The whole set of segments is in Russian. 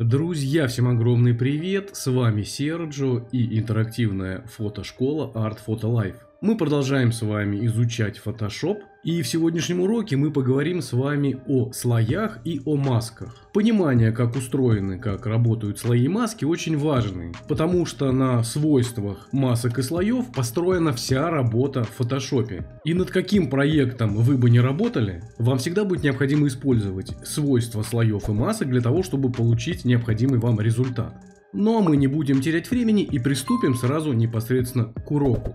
Друзья, всем огромный привет, с вами Серджо и интерактивная фотошкола Art Photo Life. Мы продолжаем с вами изучать Photoshop и в сегодняшнем уроке мы поговорим с вами о слоях и о масках. Понимание, как устроены, как работают слои и маски, очень важны, потому что на свойствах масок и слоев построена вся работа в фотошопе. И над каким проектом вы бы не работали, вам всегда будет необходимо использовать свойства слоев и масок для того, чтобы получить необходимый вам результат. Но ну а мы не будем терять времени и приступим сразу непосредственно к уроку.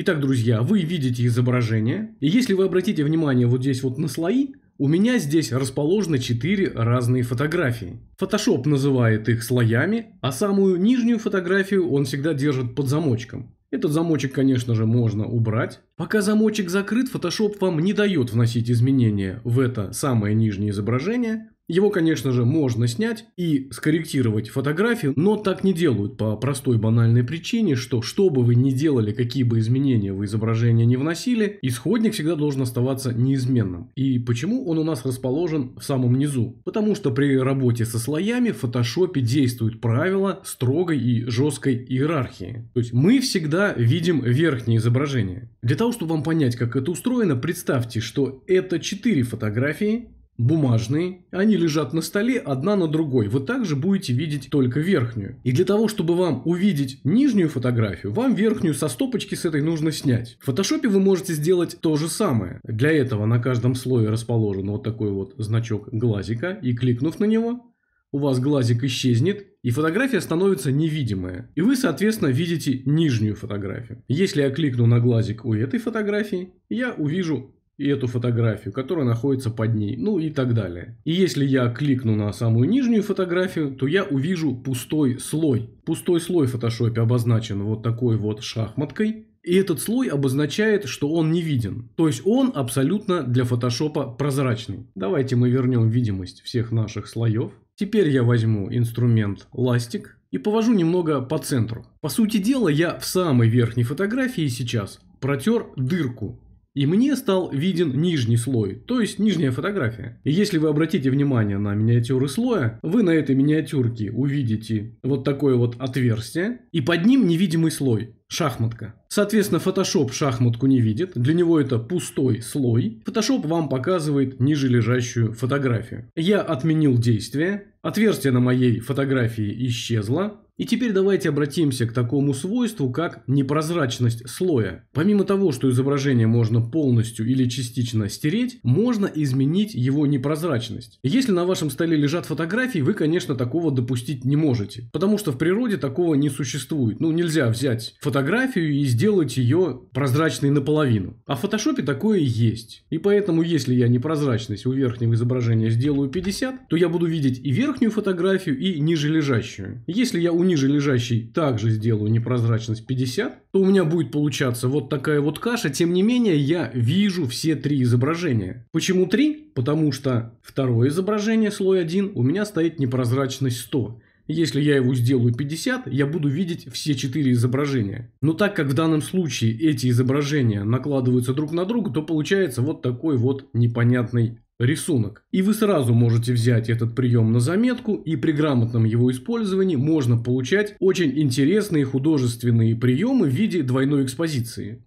Итак, друзья, вы видите изображение. И если вы обратите внимание вот здесь вот на слои, у меня здесь расположены 4 разные фотографии. Photoshop называет их слоями, а самую нижнюю фотографию он всегда держит под замочком. Этот замочек, конечно же, можно убрать. Пока замочек закрыт, Photoshop вам не дает вносить изменения в это самое нижнее изображение, его, конечно же, можно снять и скорректировать фотографию, но так не делают по простой банальной причине, что что бы вы ни делали, какие бы изменения в изображение не вносили, исходник всегда должен оставаться неизменным. И почему он у нас расположен в самом низу? Потому что при работе со слоями в фотошопе действуют правила строгой и жесткой иерархии. То есть мы всегда видим верхнее изображение. Для того, чтобы вам понять, как это устроено, представьте, что это 4 фотографии, бумажные, они лежат на столе одна на другой. Вы также будете видеть только верхнюю. И для того, чтобы вам увидеть нижнюю фотографию, вам верхнюю со стопочки с этой нужно снять. В фотошопе вы можете сделать то же самое. Для этого на каждом слое расположен вот такой вот значок глазика и кликнув на него, у вас глазик исчезнет, и фотография становится невидимая. И вы, соответственно, видите нижнюю фотографию. Если я кликну на глазик у этой фотографии, я увижу и эту фотографию, которая находится под ней, ну и так далее. И если я кликну на самую нижнюю фотографию, то я увижу пустой слой. Пустой слой в фотошопе обозначен вот такой вот шахматкой, и этот слой обозначает, что он не виден. То есть он абсолютно для фотошопа прозрачный. Давайте мы вернем видимость всех наших слоев. Теперь я возьму инструмент ластик и повожу немного по центру. По сути дела, я в самой верхней фотографии сейчас протер дырку и мне стал виден нижний слой, то есть нижняя фотография. И если вы обратите внимание на миниатюры слоя, вы на этой миниатюрке увидите вот такое вот отверстие, и под ним невидимый слой, шахматка. Соответственно, Photoshop шахматку не видит, для него это пустой слой. Photoshop вам показывает ниже лежащую фотографию. Я отменил действие, отверстие на моей фотографии исчезло, и теперь давайте обратимся к такому свойству, как непрозрачность слоя. Помимо того, что изображение можно полностью или частично стереть, можно изменить его непрозрачность. Если на вашем столе лежат фотографии, вы, конечно, такого допустить не можете, потому что в природе такого не существует. Ну, нельзя взять фотографию и сделать ее прозрачной наполовину. А в фотошопе такое есть. И поэтому, если я непрозрачность у верхнего изображения сделаю 50, то я буду видеть и верхнюю фотографию, и нижележащую. Если я у ниже лежащий также сделаю непрозрачность 50, то у меня будет получаться вот такая вот каша. Тем не менее, я вижу все три изображения. Почему три? Потому что второе изображение, слой 1, у меня стоит непрозрачность 100. Если я его сделаю 50, я буду видеть все 4 изображения. Но так как в данном случае эти изображения накладываются друг на друга, то получается вот такой вот непонятный рисунок. И вы сразу можете взять этот прием на заметку, и при грамотном его использовании можно получать очень интересные художественные приемы в виде двойной экспозиции.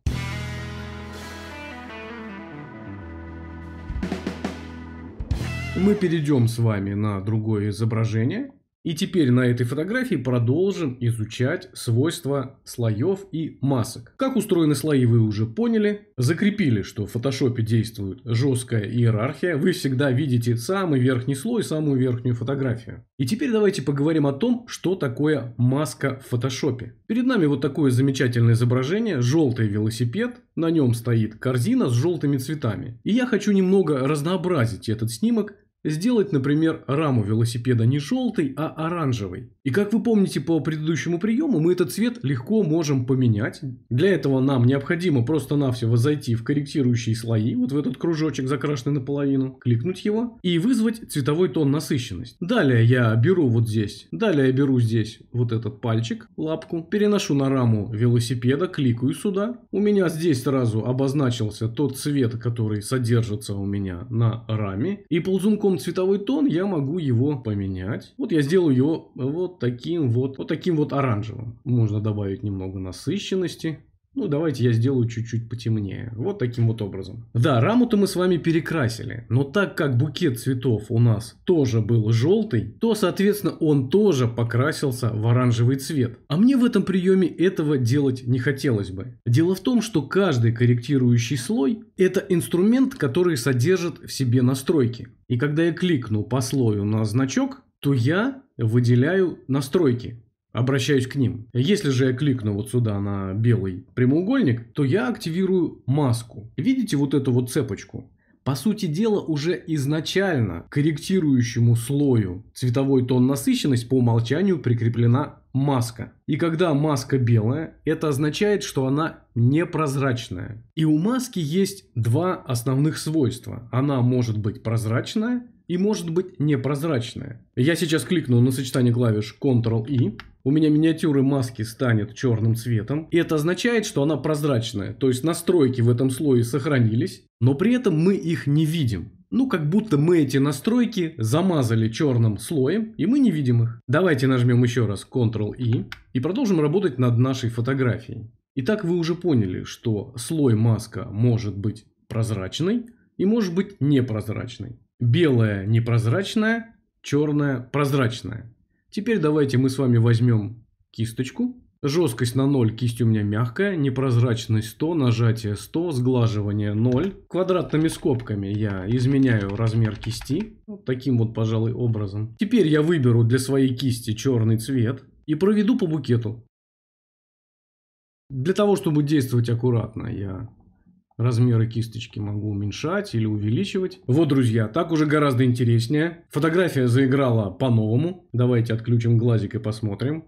Мы перейдем с вами на другое изображение. И теперь на этой фотографии продолжим изучать свойства слоев и масок. Как устроены слои вы уже поняли. Закрепили, что в фотошопе действует жесткая иерархия. Вы всегда видите самый верхний слой, самую верхнюю фотографию. И теперь давайте поговорим о том, что такое маска в фотошопе. Перед нами вот такое замечательное изображение. Желтый велосипед. На нем стоит корзина с желтыми цветами. И я хочу немного разнообразить этот снимок Сделать, например, раму велосипеда не желтой, а оранжевой. И как вы помните по предыдущему приему, мы этот цвет легко можем поменять. Для этого нам необходимо просто-навсего зайти в корректирующие слои, вот в этот кружочек закрашенный наполовину, кликнуть его и вызвать цветовой тон насыщенность. Далее я беру вот здесь, далее я беру здесь вот этот пальчик, лапку, переношу на раму велосипеда, кликаю сюда. У меня здесь сразу обозначился тот цвет, который содержится у меня на раме. И ползунком вам цветовой тон, я могу его поменять. Вот я сделаю его вот таким вот, вот таким вот оранжевым. Можно добавить немного насыщенности. Ну, давайте я сделаю чуть-чуть потемнее. Вот таким вот образом. Да, раму-то мы с вами перекрасили. Но так как букет цветов у нас тоже был желтый, то, соответственно, он тоже покрасился в оранжевый цвет. А мне в этом приеме этого делать не хотелось бы. Дело в том, что каждый корректирующий слой – это инструмент, который содержит в себе настройки. И когда я кликну по слою на значок, то я выделяю настройки обращаюсь к ним. Если же я кликну вот сюда на белый прямоугольник, то я активирую маску. Видите вот эту вот цепочку? По сути дела, уже изначально корректирующему слою цветовой тон насыщенность по умолчанию прикреплена маска. И когда маска белая, это означает, что она непрозрачная. И у маски есть два основных свойства. Она может быть прозрачная и может быть непрозрачная. Я сейчас кликну на сочетание клавиш Ctrl-I, у меня миниатюры маски станет черным цветом. И это означает, что она прозрачная, то есть настройки в этом слое сохранились, но при этом мы их не видим. Ну, как будто мы эти настройки замазали черным слоем, и мы не видим их. Давайте нажмем еще раз Ctrl-I и продолжим работать над нашей фотографией. Итак, вы уже поняли, что слой маска может быть прозрачный и может быть непрозрачный. Белая непрозрачная, черная прозрачная. Теперь давайте мы с вами возьмем кисточку. Жесткость на 0, кисть у меня мягкая, непрозрачность 100, нажатие 100, сглаживание 0. Квадратными скобками я изменяю размер кисти, вот таким вот, пожалуй, образом. Теперь я выберу для своей кисти черный цвет и проведу по букету. Для того, чтобы действовать аккуратно, я размеры кисточки могу уменьшать или увеличивать. Вот, друзья, так уже гораздо интереснее. Фотография заиграла по-новому. Давайте отключим глазик и посмотрим.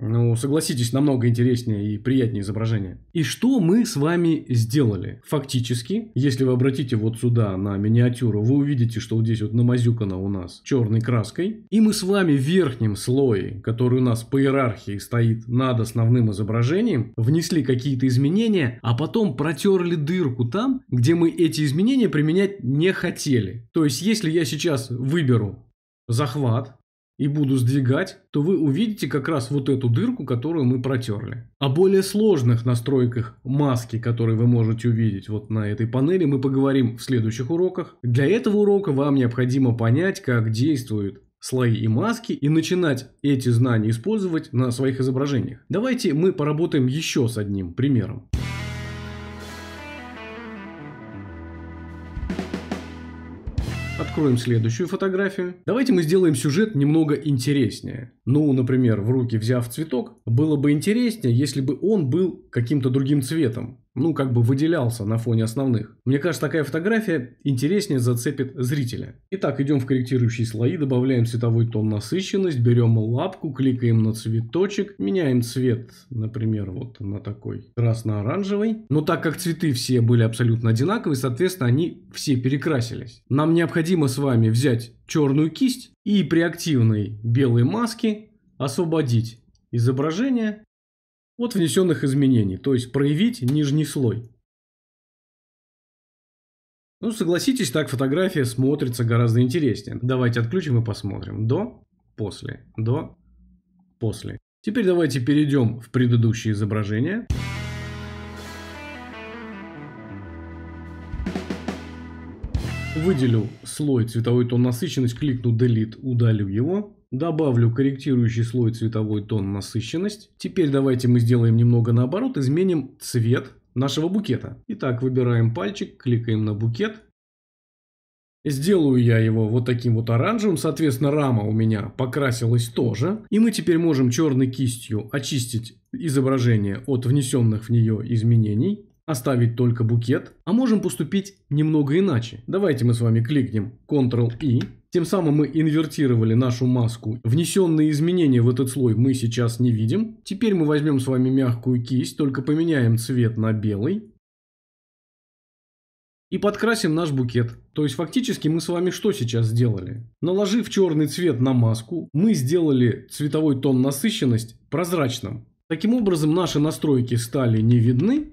Ну, согласитесь, намного интереснее и приятнее изображение. И что мы с вами сделали? Фактически, если вы обратите вот сюда на миниатюру, вы увидите, что вот здесь вот намазюкано у нас черной краской. И мы с вами в верхнем слое, который у нас по иерархии стоит над основным изображением, внесли какие-то изменения, а потом протерли дырку там, где мы эти изменения применять не хотели. То есть, если я сейчас выберу захват, и буду сдвигать, то вы увидите как раз вот эту дырку, которую мы протерли. О более сложных настройках маски, которые вы можете увидеть вот на этой панели, мы поговорим в следующих уроках. Для этого урока вам необходимо понять, как действуют слои и маски и начинать эти знания использовать на своих изображениях. Давайте мы поработаем еще с одним примером. Откроем следующую фотографию. Давайте мы сделаем сюжет немного интереснее. Ну, например, в руки взяв цветок, было бы интереснее, если бы он был каким-то другим цветом ну, как бы выделялся на фоне основных. Мне кажется, такая фотография интереснее зацепит зрителя. Итак, идем в корректирующие слои, добавляем цветовой тон насыщенность, берем лапку, кликаем на цветочек, меняем цвет, например, вот на такой красно-оранжевый. Но так как цветы все были абсолютно одинаковые, соответственно, они все перекрасились. Нам необходимо с вами взять черную кисть и при активной белой маске освободить изображение от внесенных изменений, то есть проявить нижний слой. Ну, согласитесь, так фотография смотрится гораздо интереснее. Давайте отключим и посмотрим. До, после, до, после. Теперь давайте перейдем в предыдущее изображение. Выделю слой цветовой тон насыщенность, кликну Delete, удалю его. Добавлю корректирующий слой цветовой тон насыщенность. Теперь давайте мы сделаем немного наоборот, изменим цвет нашего букета. Итак, выбираем пальчик, кликаем на букет. Сделаю я его вот таким вот оранжевым, соответственно рама у меня покрасилась тоже. И мы теперь можем черной кистью очистить изображение от внесенных в нее изменений, оставить только букет. А можем поступить немного иначе. Давайте мы с вами кликнем Ctrl-I, тем самым мы инвертировали нашу маску. Внесенные изменения в этот слой мы сейчас не видим. Теперь мы возьмем с вами мягкую кисть, только поменяем цвет на белый. И подкрасим наш букет. То есть фактически мы с вами что сейчас сделали? Наложив черный цвет на маску, мы сделали цветовой тон насыщенность прозрачным. Таким образом наши настройки стали не видны,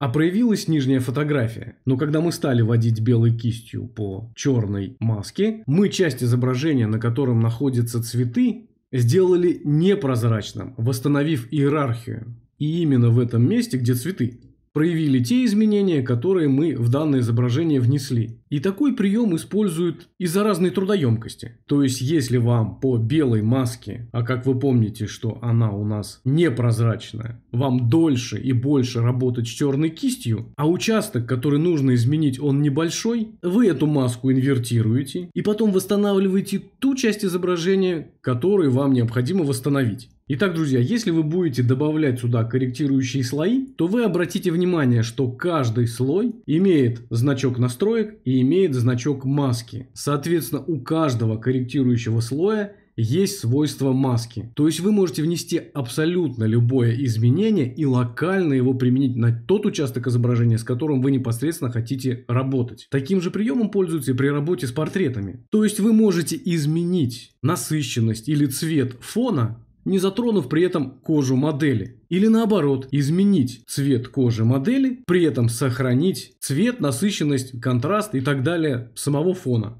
а проявилась нижняя фотография. Но когда мы стали водить белой кистью по черной маске, мы часть изображения, на котором находятся цветы, сделали непрозрачным, восстановив иерархию. И именно в этом месте, где цветы, проявили те изменения, которые мы в данное изображение внесли. И такой прием используют из-за разной трудоемкости. То есть, если вам по белой маске, а как вы помните, что она у нас непрозрачная, вам дольше и больше работать с черной кистью, а участок, который нужно изменить, он небольшой, вы эту маску инвертируете и потом восстанавливаете ту часть изображения, которую вам необходимо восстановить. Итак, друзья, если вы будете добавлять сюда корректирующие слои, то вы обратите внимание, что каждый слой имеет значок настроек и имеет значок маски. Соответственно, у каждого корректирующего слоя есть свойство маски. То есть вы можете внести абсолютно любое изменение и локально его применить на тот участок изображения, с которым вы непосредственно хотите работать. Таким же приемом пользуются и при работе с портретами. То есть вы можете изменить насыщенность или цвет фона не затронув при этом кожу модели. Или наоборот, изменить цвет кожи модели, при этом сохранить цвет, насыщенность, контраст и так далее самого фона.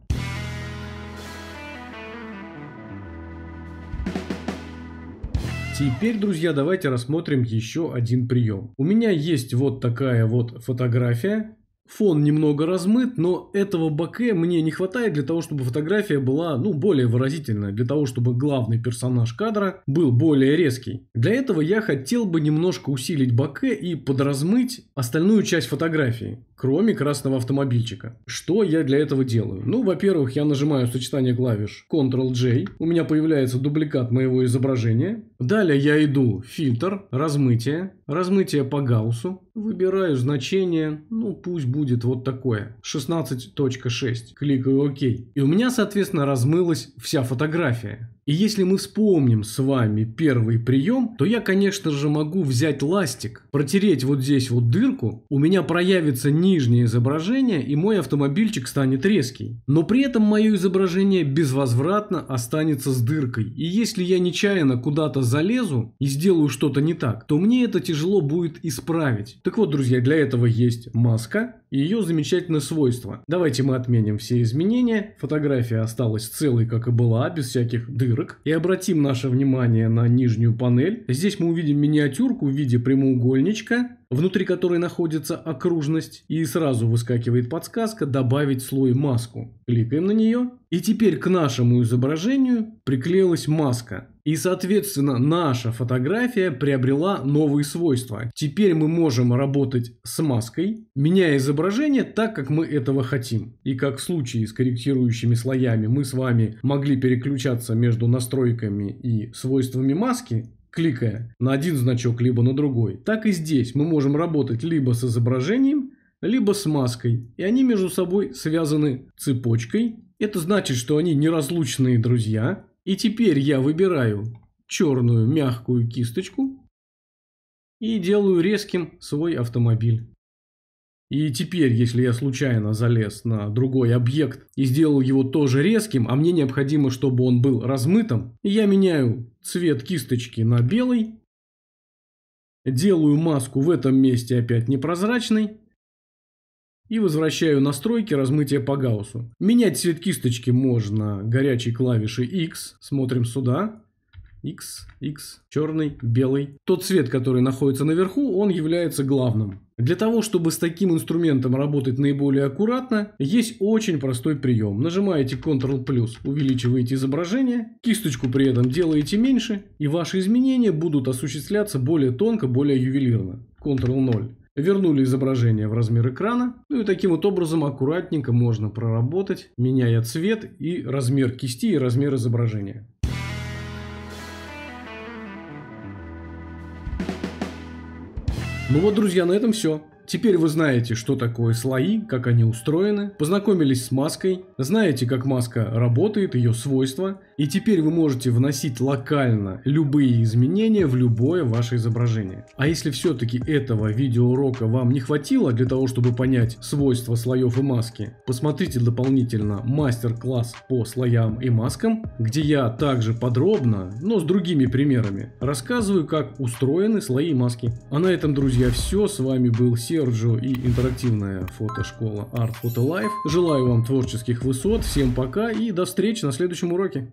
Теперь, друзья, давайте рассмотрим еще один прием. У меня есть вот такая вот фотография, фон немного размыт, но этого боке мне не хватает для того, чтобы фотография была ну, более выразительная, для того, чтобы главный персонаж кадра был более резкий. Для этого я хотел бы немножко усилить боке и подразмыть остальную часть фотографии кроме красного автомобильчика. Что я для этого делаю? Ну, во-первых, я нажимаю сочетание клавиш Ctrl-J, у меня появляется дубликат моего изображения. Далее я иду фильтр, размытие, размытие по гауссу, выбираю значение, ну пусть будет вот такое, 16.6, кликаю ОК. И у меня, соответственно, размылась вся фотография. И если мы вспомним с вами первый прием, то я, конечно же, могу взять ластик, протереть вот здесь вот дырку, у меня проявится нижнее изображение и мой автомобильчик станет резкий. Но при этом мое изображение безвозвратно останется с дыркой. И если я нечаянно куда-то залезу и сделаю что-то не так, то мне это тяжело будет исправить. Так вот, друзья, для этого есть маска и ее замечательное свойство. Давайте мы отменим все изменения, фотография осталась целой, как и была, без всяких дыр игрок и обратим наше внимание на нижнюю панель. Здесь мы увидим миниатюрку в виде прямоугольничка внутри которой находится окружность, и сразу выскакивает подсказка «Добавить слой маску». Кликаем на нее, и теперь к нашему изображению приклеилась маска. И, соответственно, наша фотография приобрела новые свойства. Теперь мы можем работать с маской, меняя изображение так, как мы этого хотим. И как в случае с корректирующими слоями мы с вами могли переключаться между настройками и свойствами маски, кликая на один значок, либо на другой, так и здесь мы можем работать либо с изображением, либо с маской, и они между собой связаны цепочкой. Это значит, что они неразлучные друзья. И теперь я выбираю черную мягкую кисточку и делаю резким свой автомобиль. И теперь, если я случайно залез на другой объект и сделал его тоже резким, а мне необходимо, чтобы он был размытым, я меняю цвет кисточки на белый, делаю маску в этом месте опять непрозрачной и возвращаю настройки размытия по гауссу. Менять цвет кисточки можно горячей клавишей X, смотрим сюда, X, X, черный, белый. Тот цвет, который находится наверху, он является главным. Для того, чтобы с таким инструментом работать наиболее аккуратно, есть очень простой прием. Нажимаете Ctrl+, увеличиваете изображение, кисточку при этом делаете меньше, и ваши изменения будут осуществляться более тонко, более ювелирно. Ctrl-0. Вернули изображение в размер экрана. Ну и таким вот образом аккуратненько можно проработать, меняя цвет и размер кисти и размер изображения. Ну вот, друзья, на этом все. Теперь вы знаете, что такое слои, как они устроены, познакомились с маской, знаете, как маска работает, ее свойства, и теперь вы можете вносить локально любые изменения в любое ваше изображение. А если все-таки этого видеоурока вам не хватило для того, чтобы понять свойства слоев и маски, посмотрите дополнительно мастер-класс по слоям и маскам, где я также подробно, но с другими примерами, рассказываю, как устроены слои и маски. А на этом, друзья, все. С вами был Серджо и интерактивная фотошкола Art Photo Life. Желаю вам творческих высот, всем пока и до встречи на следующем уроке.